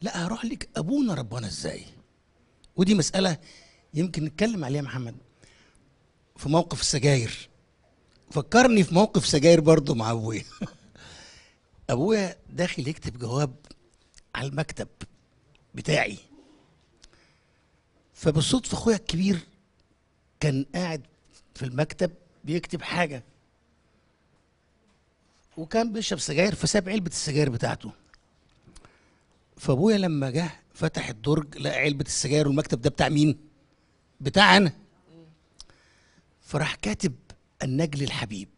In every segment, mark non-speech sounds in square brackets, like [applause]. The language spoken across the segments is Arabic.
لا هروح لك ابونا ربنا ازاي ودي مساله يمكن نتكلم عليها محمد في موقف السجاير فكرني في موقف سجاير برضه مع ابويا [laughs] ابويا داخل يكتب جواب على المكتب بتاعي فبالصدفه اخويا الكبير كان قاعد في المكتب بيكتب حاجه وكان بيشرب سجاير فساب علبه السجاير بتاعته فابويا لما جه فتح الدرج لقى علبه السجاير والمكتب ده بتاع مين؟ بتاع انا فراح كاتب النجل الحبيب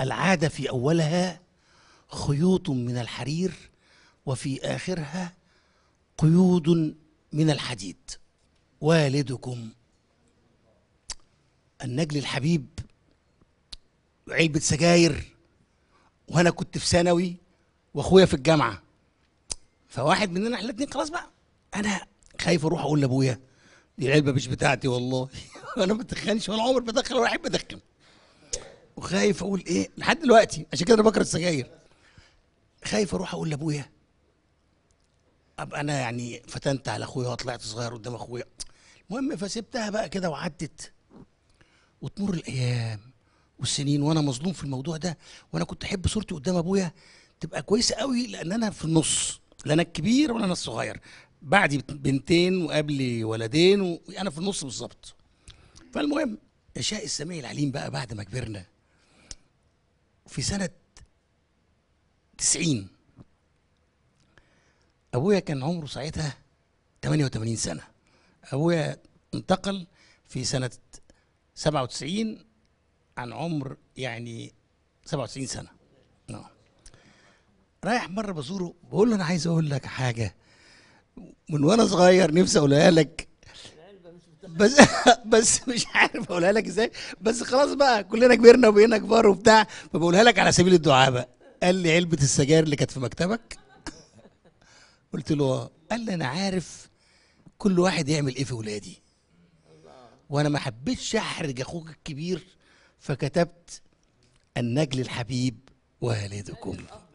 العاده في اولها خيوط من الحرير وفي اخرها قيود من الحديد والدكم النجل الحبيب علبه سجاير وانا كنت في ثانوي واخويا في الجامعه فواحد مننا احنا الاثنين خلاص بقى انا خايف اروح اقول لابويا دي العلبه مش بتاعتي والله [laughs] انا ما بتخنش ولا عمر بدخن ولا احب ادخن وخايف اقول ايه لحد دلوقتي عشان كده انا بكره السجاير خايف اروح اقول لابويا ابقى انا يعني فتنت على اخويا وطلعت صغير قدام اخويا المهم فسبتها بقى كده وعدت وتمر الايام والسنين وانا مظلوم في الموضوع ده وانا كنت احب صورتي قدام ابويا تبقى كويسه قوي لان انا في النص لا انا الكبير ولا انا الصغير بعدي بنتين وقبلي ولدين وانا في النص بالظبط فالمهم اشاء السميع العليم بقى بعد ما كبرنا في سنه 90 ابويا كان عمره ساعتها 88 سنه ابويا انتقل في سنه 97 عن عمر يعني 97 سنه رايح مره بزوره بقول له انا عايز اقول لك حاجه من وانا صغير نفسي اقولها لك بس [laughs] بس مش عارف اقولها لك ازاي بس خلاص بقى كلنا كبرنا وبقينا كبار وبتاع فبقولها لك على سبيل الدعاء بقى قال لي علبه السجاير اللي كانت في مكتبك [laughs] قلت له اه قال لي انا عارف كل واحد يعمل ايه في ولادي وانا ما حبيتش احرج اخوك الكبير فكتبت النجل الحبيب والدكم